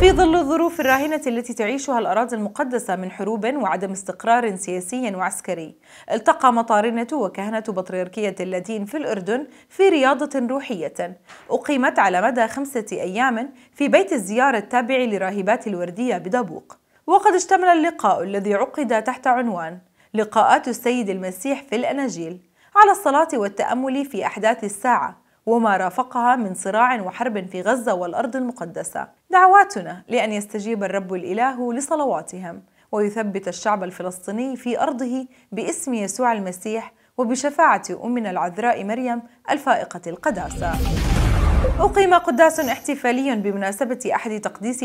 في ظل الظروف الراهنة التي تعيشها الأراضي المقدسة من حروب وعدم استقرار سياسي وعسكري التقى مطارنة وكهنة بطريركية اللاتين في الأردن في رياضة روحية أقيمت على مدى خمسة أيام في بيت الزيارة التابع لراهبات الوردية بدبوق وقد اشتمل اللقاء الذي عقد تحت عنوان لقاءات السيد المسيح في الأناجيل على الصلاة والتأمل في أحداث الساعة وما رافقها من صراع وحرب في غزة والأرض المقدسة دعواتنا لأن يستجيب الرب الإله لصلواتهم ويثبت الشعب الفلسطيني في أرضه باسم يسوع المسيح وبشفاعة أمنا العذراء مريم الفائقة القداسة أقيم قداس احتفالي بمناسبة أحد تقديس